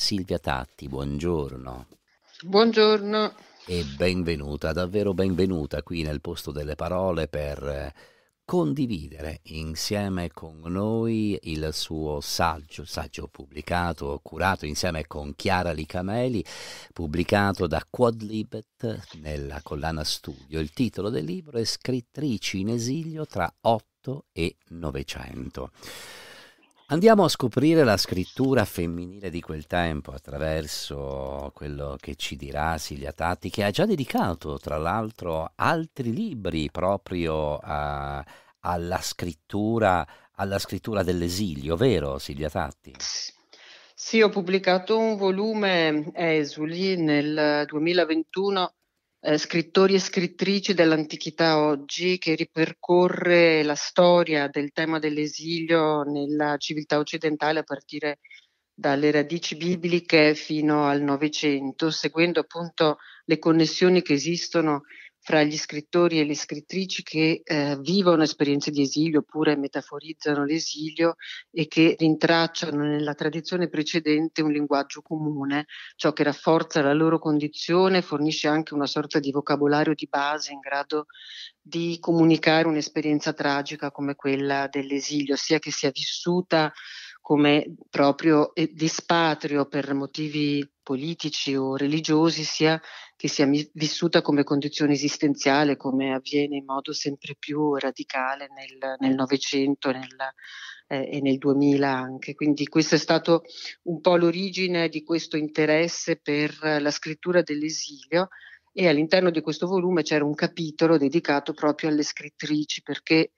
Silvia Tatti, buongiorno. Buongiorno. E benvenuta, davvero benvenuta qui nel posto delle parole per eh, condividere insieme con noi il suo saggio, saggio pubblicato, curato insieme con Chiara Licameli, pubblicato da Quadlibet nella collana Studio. Il titolo del libro è Scrittrici in esilio tra 8 e 900. Andiamo a scoprire la scrittura femminile di quel tempo attraverso quello che ci dirà Silvia Tatti, che ha già dedicato, tra l'altro, altri libri proprio a, alla, scrittura, alla scrittura dell'esilio, vero Silvia Tatti? Sì, ho pubblicato un volume esuli eh, nel 2021 eh, scrittori e scrittrici dell'antichità oggi che ripercorre la storia del tema dell'esilio nella civiltà occidentale a partire dalle radici bibliche fino al Novecento, seguendo appunto le connessioni che esistono fra gli scrittori e le scrittrici che eh, vivono esperienze di esilio oppure metaforizzano l'esilio e che rintracciano nella tradizione precedente un linguaggio comune, ciò che rafforza la loro condizione, fornisce anche una sorta di vocabolario di base in grado di comunicare un'esperienza tragica come quella dell'esilio, sia che sia vissuta come proprio eh, dispatrio per motivi politici o religiosi sia che sia vissuta come condizione esistenziale, come avviene in modo sempre più radicale nel Novecento eh, e nel 2000 anche. Quindi questo è stato un po' l'origine di questo interesse per la scrittura dell'esilio e all'interno di questo volume c'era un capitolo dedicato proprio alle scrittrici perché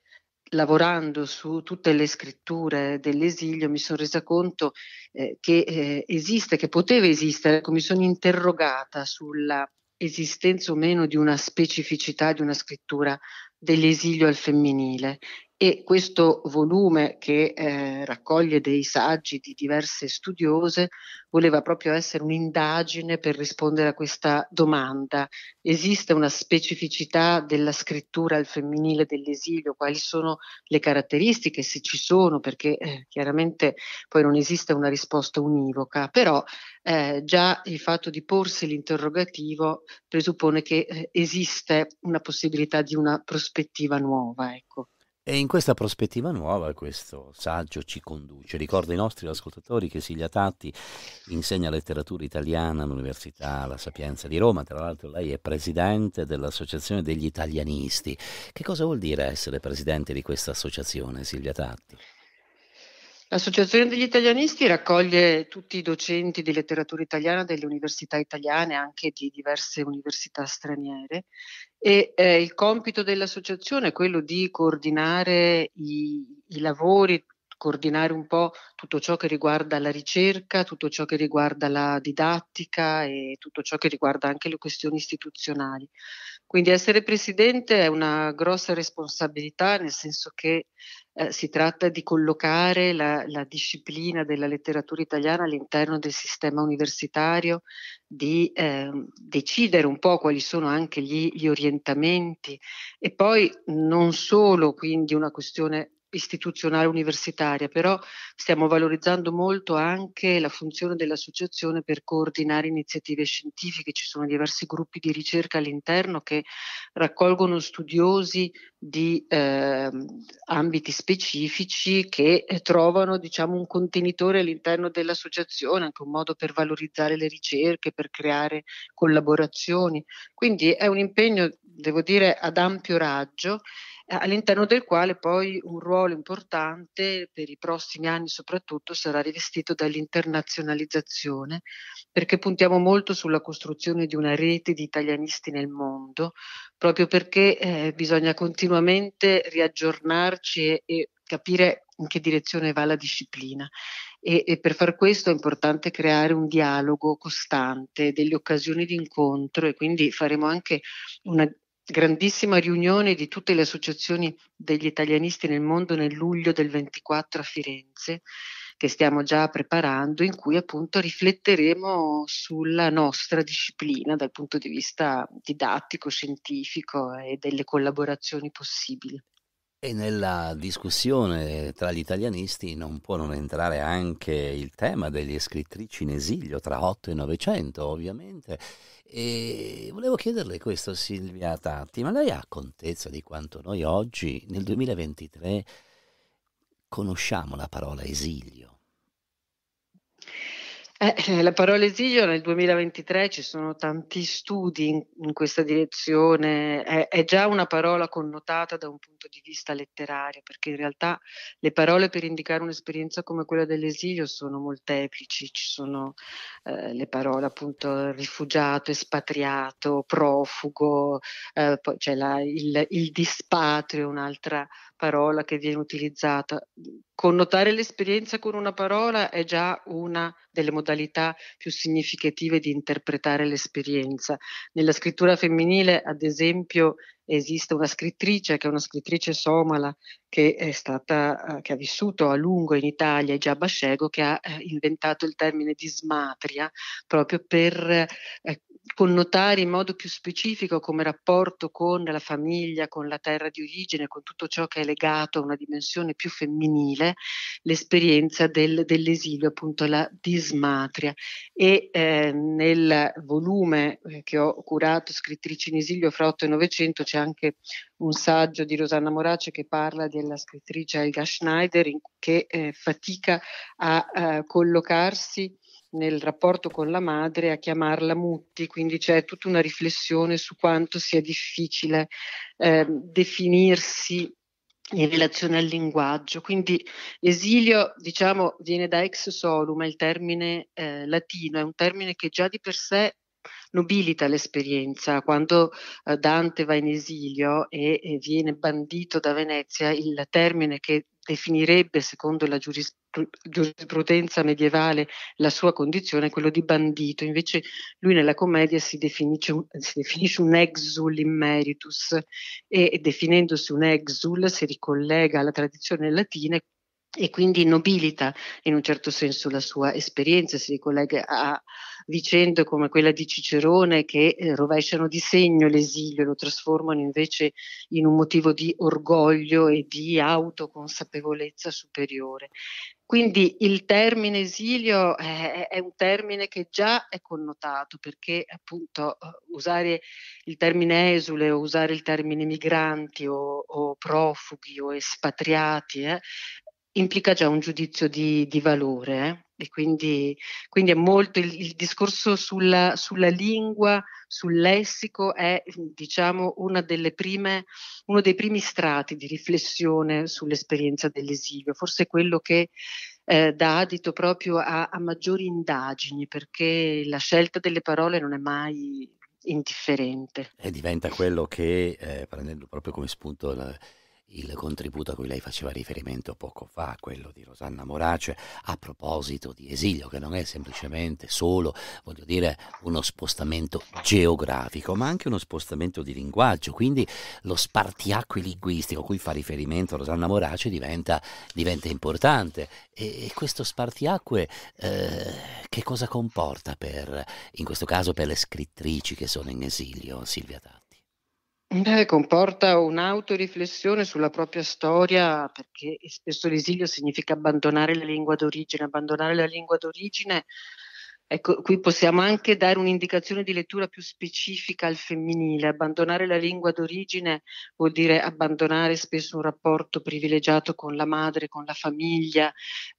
lavorando su tutte le scritture dell'esilio mi sono resa conto eh, che eh, esiste, che poteva esistere, ecco, mi sono interrogata sulla esistenza o meno di una specificità di una scrittura dell'esilio al femminile e questo volume che eh, raccoglie dei saggi di diverse studiose voleva proprio essere un'indagine per rispondere a questa domanda. Esiste una specificità della scrittura al femminile dell'esilio? Quali sono le caratteristiche, se ci sono? Perché eh, chiaramente poi non esiste una risposta univoca, però eh, già il fatto di porsi l'interrogativo presuppone che eh, esiste una possibilità di una prospettiva nuova. Ecco. E in questa prospettiva nuova questo saggio ci conduce. Ricordo ai nostri ascoltatori che Silvia Tatti insegna letteratura italiana all'Università La Sapienza di Roma, tra l'altro lei è presidente dell'Associazione degli Italianisti. Che cosa vuol dire essere presidente di questa associazione, Silvia Tatti? L'Associazione degli Italianisti raccoglie tutti i docenti di letteratura italiana delle università italiane, anche di diverse università straniere e eh, il compito dell'associazione è quello di coordinare i, i lavori, coordinare un po' tutto ciò che riguarda la ricerca, tutto ciò che riguarda la didattica e tutto ciò che riguarda anche le questioni istituzionali. Quindi essere presidente è una grossa responsabilità, nel senso che eh, si tratta di collocare la, la, disciplina della letteratura italiana all'interno del sistema universitario, di eh, decidere un po' quali sono anche gli, gli orientamenti e poi non solo quindi una questione istituzionale universitaria, però stiamo valorizzando molto anche la funzione dell'associazione per coordinare iniziative scientifiche, ci sono diversi gruppi di ricerca all'interno che raccolgono studiosi di eh, ambiti specifici che eh, trovano diciamo, un contenitore all'interno dell'associazione, anche un modo per valorizzare le ricerche, per creare collaborazioni. Quindi è un impegno, devo dire, ad ampio raggio eh, all'interno del quale poi un ruolo importante per i prossimi anni soprattutto sarà rivestito dall'internazionalizzazione, perché puntiamo molto sulla costruzione di una rete di italianisti nel mondo, proprio perché eh, bisogna continuamente riaggiornarci e, e capire in che direzione va la disciplina. E, e, per far questo è importante creare un dialogo costante, delle occasioni di incontro e quindi faremo anche una, grandissima riunione di tutte le associazioni degli italianisti nel mondo nel luglio del 24 a Firenze, che stiamo già preparando, in cui appunto rifletteremo sulla nostra disciplina dal punto di vista didattico, scientifico e delle collaborazioni possibili. E nella discussione tra gli italianisti non può non entrare anche il tema degli scrittrici in esilio tra 8 e 900, ovviamente. E volevo chiederle questo, Silvia Tatti, ma lei ha contezza di quanto noi oggi, nel 2023, conosciamo la parola esilio? Eh, eh, la parola esilio nel 2023 ci sono tanti studi in, in questa direzione, è, è, già una parola connotata da un punto di vista letterario, perché in realtà le parole per indicare un'esperienza come quella dell'esilio sono molteplici, ci sono eh, le parole appunto rifugiato, espatriato, profugo, eh, poi c'è la, il, il dispatrio, un'altra parola che viene utilizzata. Connotare l'esperienza con una parola è già una delle modalità modalità più significative di interpretare l'esperienza. Nella scrittura femminile, ad esempio, esiste una scrittrice che è una scrittrice somala che, è stata, eh, che ha vissuto a lungo in Italia, Giaba Scego, che ha eh, inventato il termine dismatria proprio per eh, connotare in modo più specifico come rapporto con la famiglia, con la terra di origine, con tutto ciò che è legato a una dimensione più femminile, l'esperienza del, dell'esilio, appunto la dismatria. E eh, nel volume eh, che ho curato, Scrittrici in esilio fra 8 e 900, c'è anche un saggio di Rosanna Morace che parla della scrittrice Helga Schneider in, che eh, fatica a, a eh, collocarsi nel rapporto con la madre a chiamarla Mutti, quindi c'è tutta una riflessione su quanto sia difficile eh, definirsi in relazione al linguaggio. Quindi esilio, diciamo, viene da ex solum, il termine eh, latino è un termine che già di per sé nobilita l'esperienza. Quando eh, Dante va in esilio e, e, viene bandito da Venezia, il termine che definirebbe, secondo la giurisprudenza medievale, la sua condizione, quello di bandito. Invece lui nella commedia si definisce un, si definisce un exul in meritus e, e definendosi un exul si ricollega alla tradizione latina e quindi nobilita in un certo senso la sua esperienza, si ricollega a vicende come quella di Cicerone che eh, rovesciano di segno l'esilio lo trasformano invece in un motivo di orgoglio e di autoconsapevolezza superiore. Quindi il termine esilio è, eh, è un termine che già è connotato perché appunto eh, usare il termine esule o usare il termine migranti o, o profughi o espatriati eh, implica già un giudizio di, di valore eh? e quindi, quindi, è molto il, il discorso sulla, sulla, lingua, sul lessico è diciamo prime, uno dei primi strati di riflessione sull'esperienza dell'esilio, forse quello che eh, dà adito proprio a, a maggiori indagini perché la scelta delle parole non è mai indifferente. E diventa quello che, eh, prendendo proprio come spunto la, il contributo a cui lei faceva riferimento poco fa, quello di Rosanna Morace, a proposito di esilio, che non è semplicemente solo, voglio dire, uno spostamento geografico, ma anche uno spostamento di linguaggio, quindi lo spartiacque linguistico a cui fa riferimento Rosanna Morace diventa, diventa importante. E, e, questo spartiacque eh, che cosa comporta per, in questo caso, per le scrittrici che sono in esilio, Silvia Tata? Beh, comporta un'autoriflessione sulla propria storia, perché spesso l'esilio significa abbandonare la lingua d'origine. Abbandonare la lingua d'origine, ecco, qui possiamo anche dare un'indicazione di lettura più specifica al femminile. Abbandonare la lingua d'origine vuol dire abbandonare spesso un rapporto privilegiato con la madre, con la famiglia,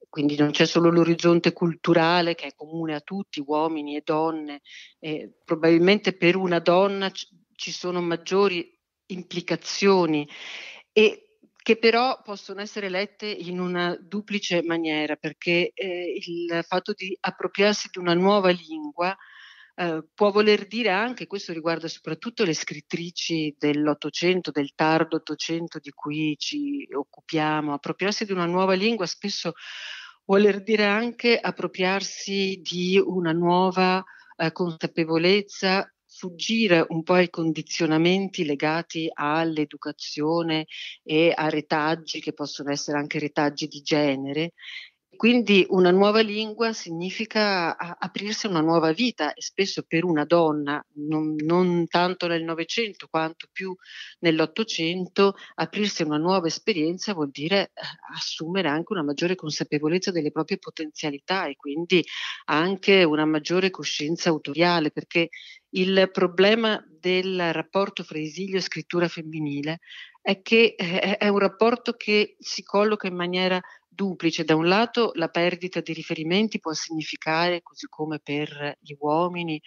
quindi non c'è solo l'orizzonte culturale che è comune a tutti, uomini e donne. E probabilmente per una donna ci sono maggiori implicazioni e che però possono essere lette in una duplice maniera, perché eh, il fatto di appropriarsi di una nuova lingua eh, può voler dire anche, questo riguarda soprattutto le scrittrici dell'Ottocento, del tardo Ottocento di cui ci occupiamo, appropriarsi di una nuova lingua spesso voler dire anche appropriarsi di una nuova eh, consapevolezza fuggire un po' ai condizionamenti legati all'educazione e a retaggi che possono essere anche retaggi di genere quindi una nuova lingua significa aprirsi a una nuova vita e spesso per una donna, non, non tanto nel Novecento quanto più nell'Ottocento, aprirsi a una nuova esperienza vuol dire eh, assumere anche una maggiore consapevolezza delle proprie potenzialità e quindi anche una maggiore coscienza autoriale perché il problema del rapporto fra esilio e scrittura femminile è che eh, è un rapporto che si colloca in maniera duplice. Da un lato la perdita di riferimenti può significare, così come per gli uomini,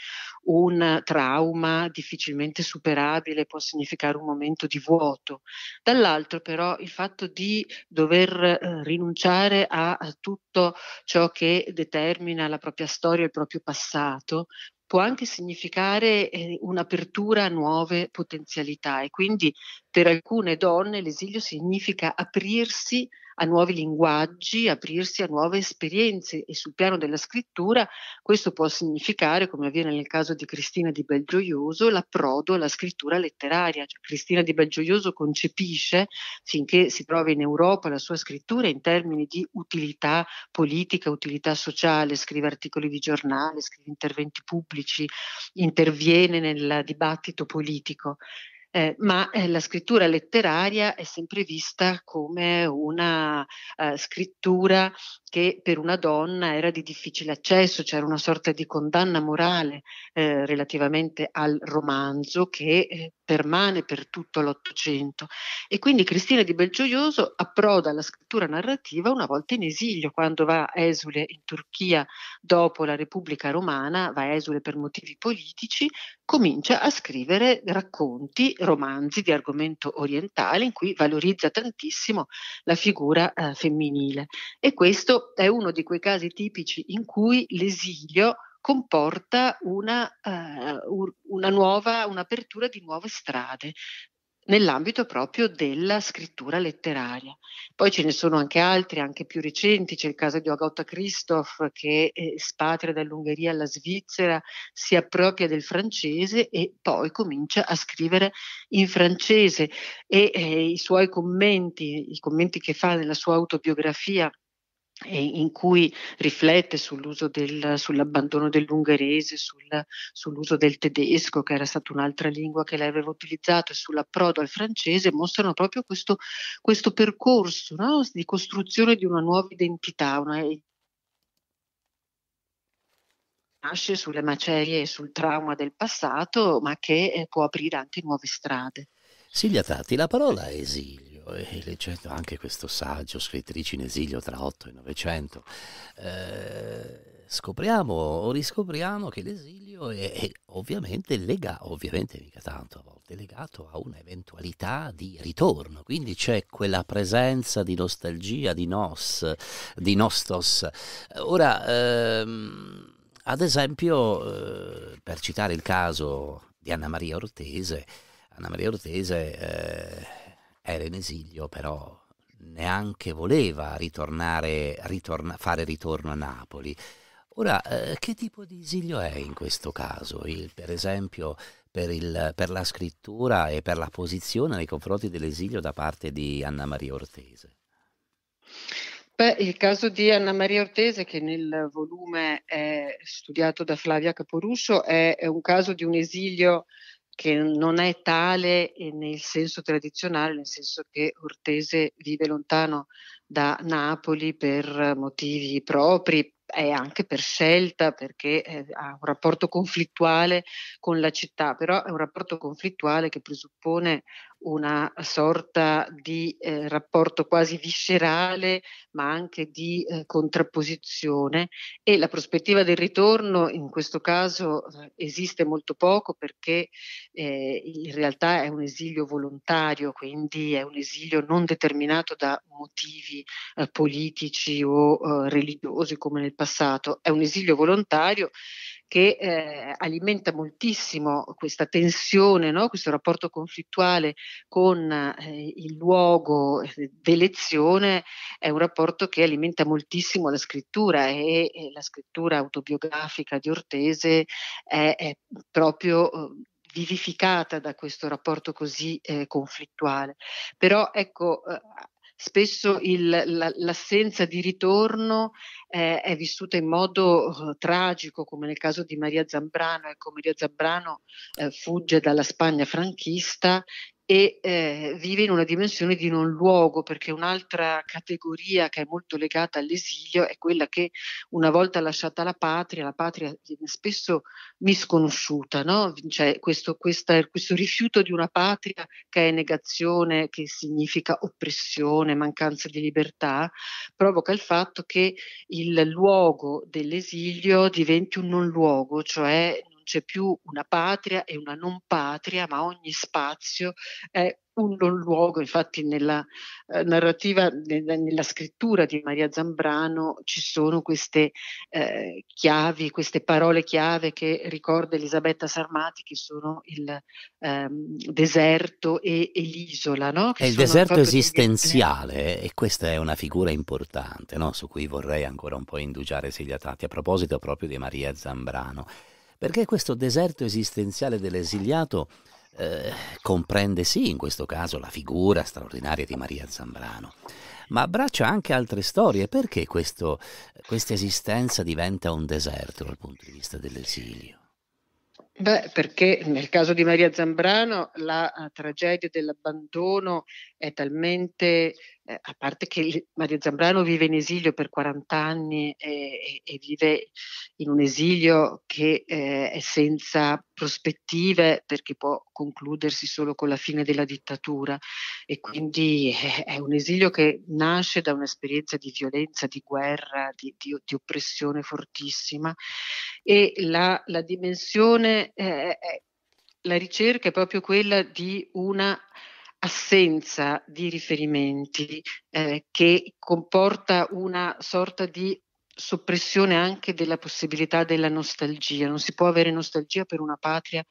un trauma difficilmente superabile, può significare un momento di vuoto. Dall'altro però il fatto di dover eh, rinunciare a, a tutto ciò che determina la propria storia, il proprio passato, può anche significare eh, un'apertura a nuove potenzialità e quindi per alcune donne l'esilio significa aprirsi a nuovi linguaggi, aprirsi a nuove esperienze e sul piano della scrittura questo può significare, come avviene nel caso di Cristina di Belgioioso, l'approdo alla scrittura letteraria. Cioè, Cristina di Belgioioso concepisce, finché si trova in Europa, la sua scrittura in termini di utilità politica, utilità sociale, scrive articoli di giornale, scrive interventi pubblici, interviene nel dibattito politico eh, ma eh, la scrittura letteraria è sempre vista come una eh, scrittura che per una donna era di difficile accesso, c'era cioè una sorta di condanna morale eh, relativamente al romanzo che eh, permane per tutto l'Ottocento. E quindi Cristina di Belgioioso approda alla scrittura narrativa una volta in esilio, quando va esule in Turchia dopo la Repubblica Romana, va esule per motivi politici, comincia a scrivere racconti, romanzi di argomento orientale in cui valorizza tantissimo la figura eh, femminile e questo è uno di quei casi tipici in cui l'esilio comporta una, uh, una, nuova, un'apertura di nuove strade, nell'ambito proprio della scrittura letteraria. Poi ce ne sono anche altri, anche più recenti, c'è il caso di Agatha Christoph che spatria dall'Ungheria alla Svizzera, si appropria del francese e poi comincia a scrivere in francese e eh, i suoi commenti, i commenti che fa nella sua autobiografia in cui riflette sull'uso del, sull'abbandono dell'ungherese, sul, sull'uso del tedesco, che era stata un'altra lingua che lei aveva utilizzato, e sull'approdo al francese, mostrano proprio questo, questo percorso no? di costruzione di una nuova identità, una nasce sulle macerie e sul trauma del passato, ma che eh, può aprire anche nuove strade. Silvia Tatti, la parola esilio e eh, leggendo certo, anche questo saggio scrittrice in esilio tra 8 e 900, eh, scopriamo o riscopriamo che l'esilio è, è ovviamente legato, ovviamente mica tanto a volte, legato a un'eventualità di ritorno, quindi c'è quella presenza di nostalgia, di nos, di nostos. Ora, ehm, ad esempio, eh, per citare il caso di Anna Maria Ortese, Anna Maria Ortese... Eh, era in esilio, però neanche voleva ritornare, ritorna, fare ritorno a Napoli. Ora, eh, che tipo di esilio è in questo caso? Il, per esempio, per, il, per, la scrittura e per la posizione nei confronti dell'esilio da parte di Anna Maria Ortese? Beh, il caso di Anna Maria Ortese, che nel volume è studiato da Flavia Caporusso, è, è un caso di un esilio che non è tale nel senso tradizionale, nel senso che Ortese vive lontano da Napoli per motivi propri e anche per scelta, perché eh, ha un rapporto conflittuale con la città, però è un rapporto conflittuale che presuppone una sorta di eh, rapporto quasi viscerale ma anche di eh, contrapposizione e la prospettiva del ritorno in questo caso eh, esiste molto poco perché eh, in realtà è un esilio volontario, quindi è un esilio non determinato da motivi eh, politici o eh, religiosi come nel passato, è un esilio volontario che eh, alimenta moltissimo questa tensione, no? questo rapporto conflittuale con eh, il luogo d'elezione, è un rapporto che alimenta moltissimo la scrittura e, e la scrittura autobiografica di Ortese è, è proprio eh, vivificata da questo rapporto così eh, conflittuale. Però ecco, eh, spesso il, la, l'assenza di ritorno eh, è vissuta in modo eh, tragico, come nel caso di Maria Zambrano. Ecco, Maria Zambrano eh, fugge dalla Spagna franchista e eh, vive in una dimensione di non luogo, perché un'altra categoria che è molto legata all'esilio è quella che una volta lasciata la patria, la patria viene spesso misconosciuta, no? cioè questo, questa, questo rifiuto di una patria che è negazione, che significa oppressione, mancanza di libertà, provoca il fatto che il luogo dell'esilio diventi un non luogo, cioè c'è più una patria e una non patria, ma ogni spazio è un non luogo, infatti nella eh, narrativa, nella, nella, scrittura di Maria Zambrano ci sono queste eh, chiavi, queste parole chiave che ricorda Elisabetta Sarmati che sono il ehm, deserto e, e l'isola. No? Che è il deserto esistenziale delle... e questa è una figura importante no? su cui vorrei ancora un po' indugiare Sigliatati a proposito proprio di Maria Zambrano perché questo deserto esistenziale dell'esiliato eh, comprende sì in questo caso la figura straordinaria di Maria Zambrano, ma abbraccia anche altre storie. Perché questo, questa esistenza diventa un deserto dal punto di vista dell'esilio? Beh, perché nel caso di Maria Zambrano la eh, tragedia dell'abbandono è talmente eh, a parte che Mario Zambrano vive in esilio per 40 anni e, e vive in un esilio che eh, è senza prospettive perché può concludersi solo con la fine della dittatura e quindi è, eh, è un esilio che nasce da un'esperienza di violenza, di guerra, di, di, di oppressione fortissima e la, la dimensione, eh, la ricerca è proprio quella di una assenza di riferimenti eh, che comporta una sorta di soppressione anche della possibilità della nostalgia. Non si può avere nostalgia per una patria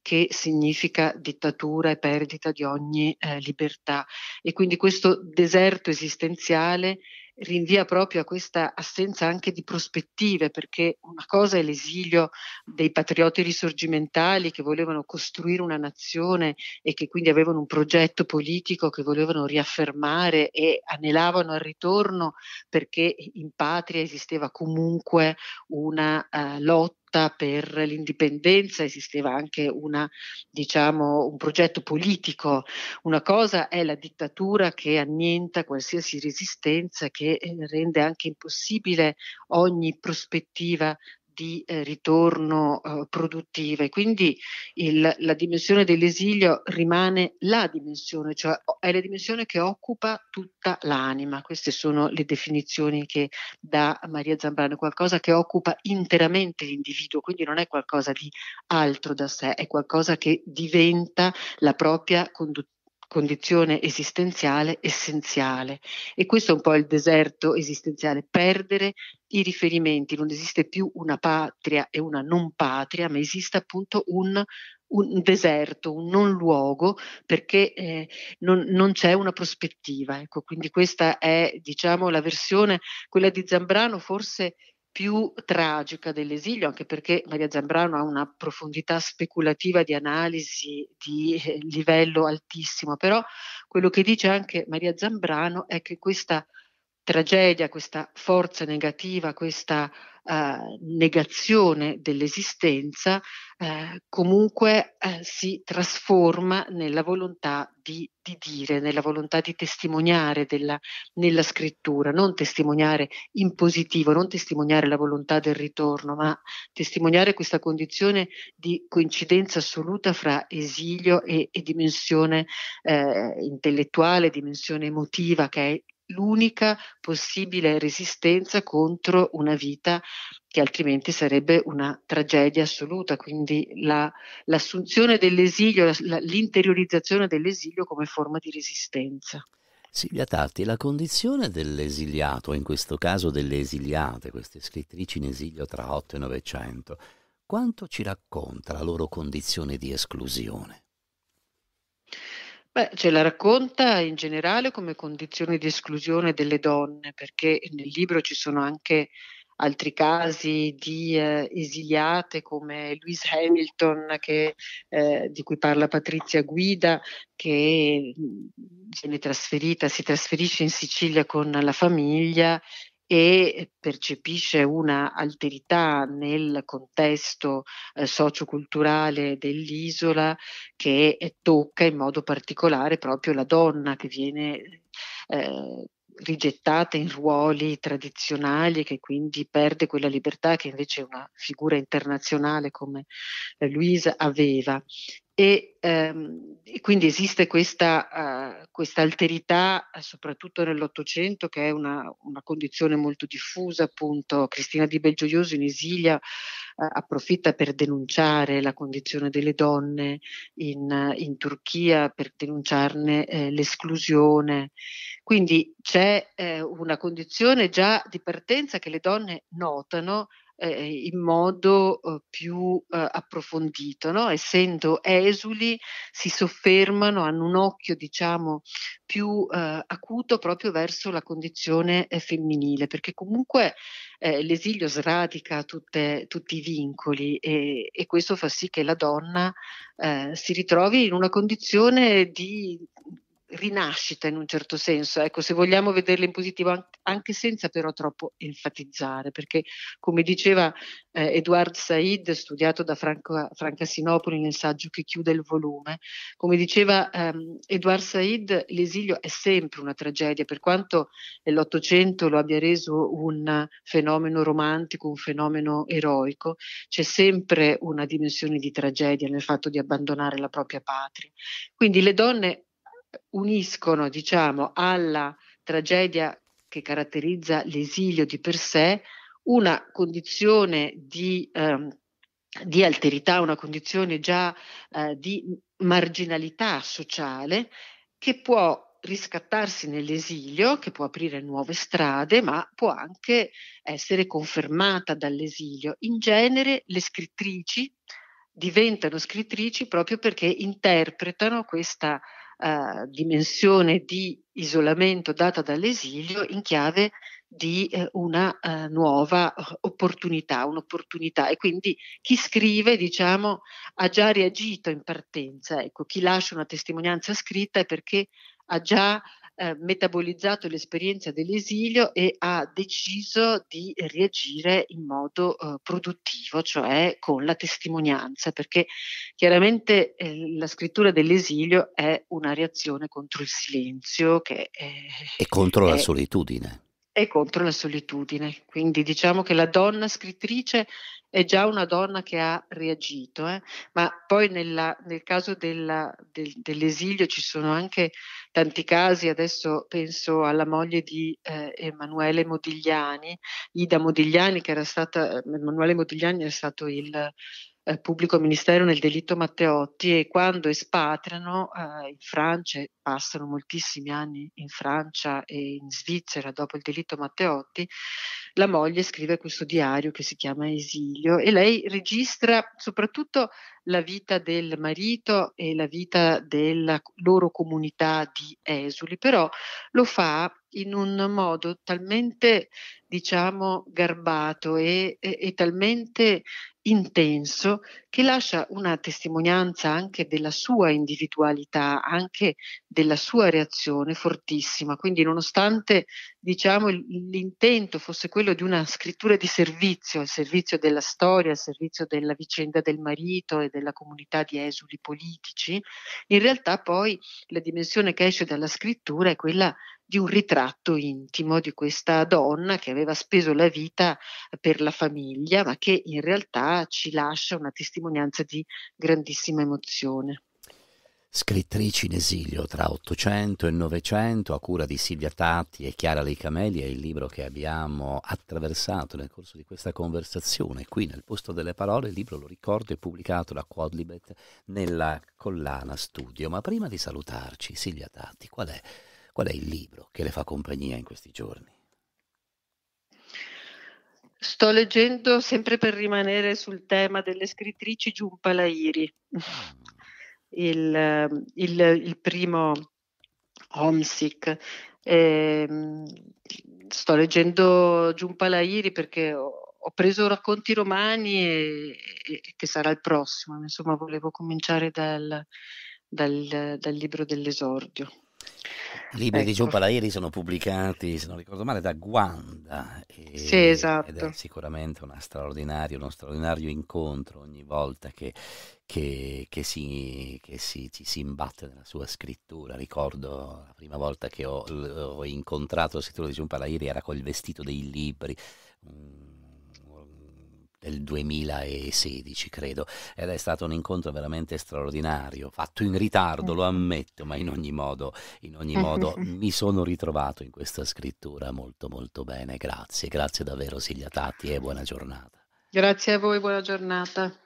che significa dittatura e perdita di ogni eh, libertà. E quindi questo deserto esistenziale rinvia proprio a questa assenza anche di prospettive, perché una cosa è l'esilio dei patrioti risorgimentali che volevano costruire una nazione e che quindi avevano un progetto politico che volevano riaffermare e anelavano al ritorno perché in patria esisteva comunque una uh, lotta lotta per l'indipendenza, esisteva anche una, diciamo, un progetto politico. Una cosa è la dittatura che annienta qualsiasi resistenza, che eh, rende anche impossibile ogni prospettiva di eh, ritorno eh, produttiva e quindi il, la dimensione dell'esilio rimane la dimensione, cioè è la dimensione che occupa tutta l'anima. Queste sono le definizioni che dà Maria Zambrano, qualcosa che occupa interamente l'individuo, quindi non è qualcosa di altro da sé, è qualcosa che diventa la propria conduzione condizione esistenziale essenziale e questo è un po' il deserto esistenziale, perdere i riferimenti, non esiste più una patria e una non patria, ma esiste appunto un, un deserto, un non luogo, perché eh, non, non, c'è una prospettiva. Ecco, quindi questa è diciamo, la versione, quella di Zambrano forse più tragica dell'esilio, anche perché Maria Zambrano ha una profondità speculativa di analisi di eh, livello altissimo, però quello che dice anche Maria Zambrano è che questa tragedia, questa forza negativa, questa negazione dell'esistenza eh, comunque eh, si trasforma nella volontà di, di, dire, nella volontà di testimoniare della, nella scrittura, non testimoniare in positivo, non testimoniare la volontà del ritorno, ma testimoniare questa condizione di coincidenza assoluta fra esilio e, e dimensione eh, intellettuale, dimensione emotiva che è l'unica possibile resistenza contro una vita che altrimenti sarebbe una tragedia assoluta, quindi la, l'assunzione dell'esilio, la, l'interiorizzazione dell'esilio come forma di resistenza. Silvia Tarti, la condizione dell'esiliato, in questo caso delle esiliate, queste scrittrici in esilio tra 8 e 900, quanto ci racconta la loro condizione di esclusione? Beh, ce la racconta in generale come condizione di esclusione delle donne, perché nel libro ci sono anche altri casi di eh, esiliate come Louise Hamilton che, eh, di cui parla Patrizia Guida che mm, viene trasferita, si trasferisce in Sicilia con la famiglia e percepisce una alterità nel contesto eh, socioculturale dell'isola che eh, tocca in modo particolare proprio la donna che viene eh, rigettata in ruoli tradizionali e che quindi perde quella libertà che invece una figura internazionale come eh, Louise aveva. E, ehm, e quindi esiste questa, uh, questa alterità, eh, soprattutto nell'Ottocento, che è una, una, condizione molto diffusa. Appunto, Cristina di Belgioioso in Esilia uh, approfitta per denunciare la condizione delle donne in, in Turchia, per denunciarne eh, l'esclusione. Quindi c'è eh, una condizione già di partenza che le donne notano, eh, eh, in modo eh, più eh, approfondito. No? Essendo esuli, si soffermano, hanno un occhio diciamo, più eh, acuto proprio verso la condizione eh, femminile, perché comunque l'esilio sradica tutte, tutti i vincoli e, e, questo fa sì che la donna si ritrovi in una condizione di rinascita in un certo senso, ecco, se vogliamo vederla in positivo anche senza però troppo enfatizzare, perché come diceva eh, Edward Said, studiato da Franco, Franca Sinopoli nel saggio che chiude il volume, come diceva ehm, Edward Said, l'esilio è sempre una tragedia, per quanto l'Ottocento lo abbia reso un fenomeno romantico, un fenomeno eroico, c'è sempre una dimensione di tragedia nel fatto di abbandonare la propria patria. Quindi le donne uniscono diciamo, alla tragedia che caratterizza l'esilio di per sé una condizione di, eh, di alterità, una condizione già eh, di marginalità sociale che può riscattarsi nell'esilio, che può aprire nuove strade, ma può anche essere confermata dall'esilio. In genere le scrittrici diventano scrittrici proprio perché interpretano questa eh, dimensione di isolamento data dall'esilio in chiave di eh, una eh, nuova eh, opportunità, un'opportunità e quindi chi scrive diciamo ha già reagito in partenza, ecco, chi lascia una testimonianza scritta è perché ha già eh, metabolizzato l'esperienza dell'esilio e ha deciso di reagire in modo eh, produttivo, cioè con la testimonianza, perché chiaramente eh, la scrittura dell'esilio è una reazione contro il silenzio che è, eh, e contro è, la solitudine e contro la solitudine. Quindi diciamo che la donna scrittrice è già una donna che ha reagito, eh? ma poi nella, nel caso della, del, dell'esilio ci sono anche tanti casi, adesso penso alla moglie di eh, Emanuele Modigliani, Ida Modigliani che era stata, Emanuele Modigliani era stato il eh, pubblico ministero nel delitto Matteotti e quando espatriano eh, in Francia, passano moltissimi anni in Francia e in Svizzera dopo il delitto Matteotti, la moglie scrive questo diario che si chiama Esilio e lei registra soprattutto la vita del marito e la vita della loro comunità di esuli, però lo fa in un modo talmente diciamo, garbato e, e, e talmente intenso che lascia una testimonianza anche della sua individualità, anche della sua reazione fortissima. Quindi nonostante diciamo, l'intento fosse quello di una scrittura di servizio, al servizio della storia, al servizio della vicenda del marito e della comunità di esuli politici, in realtà poi la dimensione che esce dalla scrittura è quella di un ritratto intimo di questa donna che aveva aveva speso la vita eh, per la famiglia, ma che in realtà ci lascia una testimonianza di grandissima emozione. Scrittrici in esilio tra 800 e 900 a cura di Silvia Tatti e Chiara Lei Cameli è il libro che abbiamo attraversato nel corso di questa conversazione. Qui nel posto delle parole il libro, lo ricordo, è pubblicato da Quadlibet nella collana Studio. Ma prima di salutarci, Silvia Tatti, qual è, qual è il libro che le fa compagnia in questi giorni? Sto leggendo sempre per rimanere sul tema delle scrittrici Giunpa Lairi, il, il, il primo homesick. Eh, sto leggendo Giunpa Lairi perché ho, ho, preso racconti romani e, e, che sarà il prossimo, insomma volevo cominciare dal, dal, dal libro dell'esordio. I libri ecco. di Giù Palairi sono pubblicati, se non ricordo male, da Guanda. E, sì, esatto. Ed è sicuramente una straordinaria, uno straordinario incontro ogni volta che, che, che, si, che si, ci si imbatte nella sua scrittura. Ricordo la prima volta che ho, ho incontrato la scrittura di Giù Palairi era col vestito dei libri. Mm del 2016, credo, ed è stato un incontro veramente straordinario, fatto in ritardo, lo certo. ammetto, ma in ogni modo, in ogni modo mi sono ritrovato in questa scrittura molto molto bene. Grazie, grazie davvero Silvia Tatti e buona giornata. Grazie a voi, buona giornata.